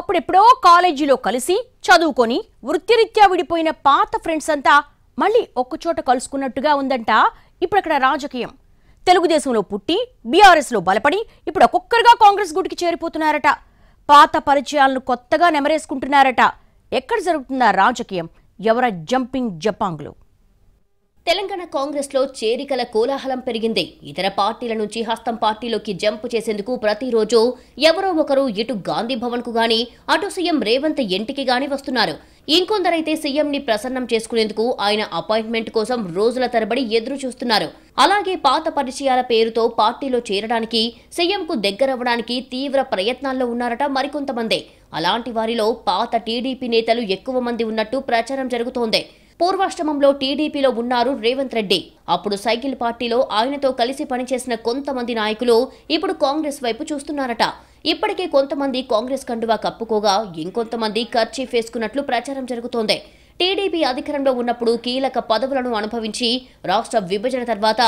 అప్పుడెప్పుడో కాలేజీలో కలిసి చదువుకొని వృత్తిరీత్యా విడిపోయిన పాత ఫ్రెండ్స్ అంతా మళ్ళీ ఒక్కచోట కలుసుకున్నట్టుగా ఉందంట ఇప్పుడు అక్కడ రాజకీయం తెలుగుదేశంలో పుట్టి బీఆర్ఎస్లో బలపడి ఇప్పుడు ఒక్కొక్కరుగా కాంగ్రెస్ గుడికి చేరిపోతున్నారట పాత పరిచయాలను కొత్తగా నెమరేసుకుంటున్నారట ఎక్కడ జరుగుతుందా రాజకీయం ఎవర జంపింగ్ జపాంగ్లు తెలంగాణ కాంగ్రెస్లో చేరికల కోలాహలం పెరిగింది ఇతర పార్టీల నుంచి హస్తం పార్టీలోకి జంప్ చేసేందుకు ప్రతిరోజు ఎవరో ఒకరు ఇటు గాంధీ భవన్కు గాని అటు సీఎం రేవంత్ ఇంటికి గాని వస్తున్నారు ఇంకొందరైతే సీఎంని ప్రసన్నం చేసుకునేందుకు ఆయన అపాయింట్మెంట్ కోసం రోజుల తరబడి ఎదురు చూస్తున్నారు అలాగే పాత పరిచయాల పేరుతో పార్టీలో చేరడానికి కు దగ్గరవ్వడానికి తీవ్ర ప్రయత్నాల్లో ఉన్నారట మరికొంతమంది అలాంటి వారిలో పాత టీడీపీ నేతలు ఎక్కువ మంది ఉన్నట్టు ప్రచారం జరుగుతోంది పూర్వాశ్రమంలో టీడీపీలో ఉన్నారు రేవంత్ రెడ్డి అప్పుడు సైకిల్ పార్టీలో ఆయనతో కలిసి పనిచేసిన కొంతమంది నాయకులు ఇప్పుడు కాంగ్రెస్ వైపు చూస్తున్నారట ఇప్పటికే కొంతమంది కాంగ్రెస్ కండువా కప్పుకోగా ఇంకొంతమంది కర్చీఫ్ వేసుకున్నట్లు ప్రచారం జరుగుతోంది టీడీపీ అధికారంలో ఉన్నప్పుడు కీలక పదవులను అనుభవించి రాష్ట్ర విభజన తర్వాత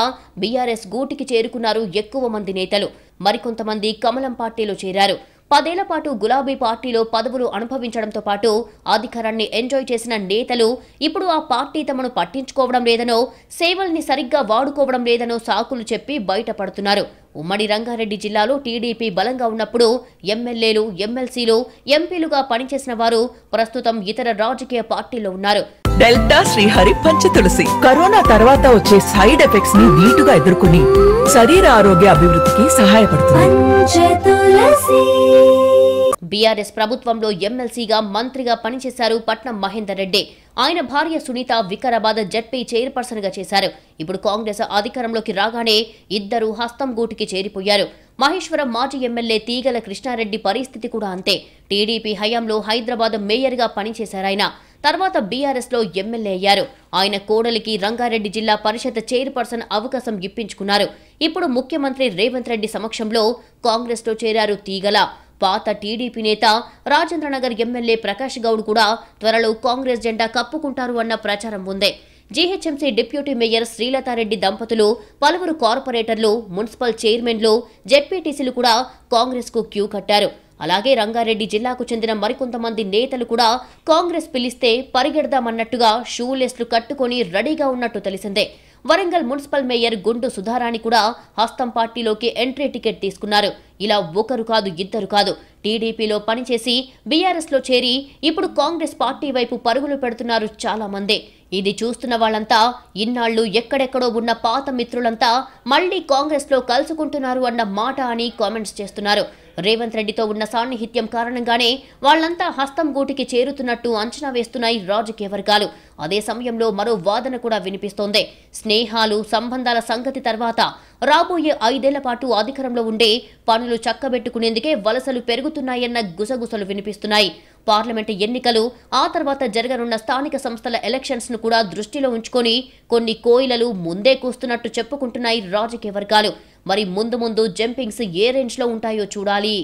బీఆర్ఎస్ గూటికి చేరుకున్నారు ఎక్కువ మంది నేతలు మరికొంతమంది కమలం పార్టీలో చేరారు పదేళ్ల పాటు గులాబీ పార్టీలో పదవులు అనుభవించడంతో పాటు అధికారాన్ని ఎంజాయ్ చేసిన నేతలు ఇప్పుడు ఆ పార్టీ తమను పట్టించుకోవడం లేదనో సేవల్ని సరిగ్గా వాడుకోవడం లేదనో సాకులు చెప్పి బయటపడుతున్నారు ఉమ్మడి రంగారెడ్డి జిల్లాలో టీడీపీ బలంగా ఉన్నప్పుడు ఎమ్మెల్యేలు ఎమ్మెల్సీలు ఎంపీలుగా పనిచేసిన వారు ప్రస్తుతం ఇతర రాజకీయ పార్టీల్లో ఉన్నారు డెల్టా శ్రీహరి పంచ తులసి కరోనా తర్వాత వచ్చే సైడ్ ఎఫెక్ట్స్ ని నీటుగా ఎదుర్కొని శరీర ఆరోగ్య అభివృద్ధికి సహాయపడుతుంది బీఆర్ఎస్ ప్రభుత్వంలో ఎమ్మెల్సీగా మంత్రిగా పనిచేశారు పట్నం మహేందర్ రెడ్డి ఆయన భార్య సునీత వికారాబాద్ జడ్పీ గా చేశారు ఇప్పుడు కాంగ్రెస్ అధికారంలోకి రాగానే ఇద్దరు హస్తం గూటికి చేరిపోయారు మహేశ్వరం మాజీ ఎమ్మెల్యే తీగల కృష్ణారెడ్డి పరిస్థితి కూడా అంతే టీడీపీ హయాంలో హైదరాబాద్ మేయర్గా పనిచేశారాయన తర్వాత బీఆర్ఎస్లో ఎమ్మెల్యే అయ్యారు ఆయన కోడలికి రంగారెడ్డి జిల్లా పరిషత్ చైర్పర్సన్ అవకాశం ఇప్పించుకున్నారు ఇప్పుడు ముఖ్యమంత్రి రేవంత్ రెడ్డి సమక్షంలో కాంగ్రెస్లో చేరారు తీగల పాత టీడీపీ నేత రాజేంద్రనగర్ ఎమ్మెల్యే ప్రకాష్ గౌడ్ కూడా త్వరలో కాంగ్రెస్ జెండా కప్పుకుంటారు అన్న ప్రచారం ఉంది జీహెచ్ఎంసీ డిప్యూటీ మేయర్ శ్రీలతారెడ్డి దంపతులు పలువురు కార్పొరేటర్లు మున్సిపల్ చైర్మన్లు జెడ్పీటీసీలు కూడా కాంగ్రెస్కు క్యూ కట్టారు అలాగే రంగారెడ్డి జిల్లాకు చెందిన మరికొంతమంది నేతలు కూడా కాంగ్రెస్ పిలిస్తే పరిగెడదామన్నట్టుగా షూలెస్లు కట్టుకుని రెడీగా ఉన్నట్టు తెలిసిందే వరంగల్ మున్సిపల్ మేయర్ గుండు సుధారాణి కూడా హస్తం పార్టీలోకి ఎంట్రీ టికెట్ తీసుకున్నారు ఇలా ఒకరు కాదు ఇద్దరు కాదు టీడీపీలో పనిచేసి బీఆర్ఎస్లో చేరి ఇప్పుడు కాంగ్రెస్ పార్టీ వైపు పరుగులు పెడుతున్నారు చాలామంది ఇది చూస్తున్న వాళ్ళంతా ఇన్నాళ్లు ఎక్కడెక్కడో ఉన్న పాత మిత్రులంతా మళ్లీ కాంగ్రెస్లో కలుసుకుంటున్నారు అన్న మాట అని కామెంట్స్ చేస్తున్నారు రేవంత్ రెడ్డితో ఉన్న సాన్నిహిత్యం కారణంగానే వాళ్లంతా హస్తం గూటికి చేరుతున్నట్టు అంచనా వేస్తున్నాయి రాజకీయ వర్గాలు అదే సమయంలో మరో వాదన కూడా వినిపిస్తోంది స్నేహాలు సంబంధాల సంగతి తర్వాత రాబోయే ఐదేళ్ల పాటు అధికారంలో ఉండే పనులు చక్కబెట్టుకునేందుకే వలసలు పెరుగుతున్నాయన్న గుసగుసలు వినిపిస్తున్నాయి పార్లమెంటు ఎన్నికలు ఆ తర్వాత జరగనున్న స్థానిక సంస్థల ఎలక్షన్స్ ను కూడా దృష్టిలో ఉంచుకొని కొన్ని కోయిలలు ముందే కూస్తున్నట్టు చెప్పుకుంటున్నాయి రాజకీయ వర్గాలు మరి ముందు ముందు జంపింగ్స్ ఏ రేంజ్లో ఉంటాయో చూడాలి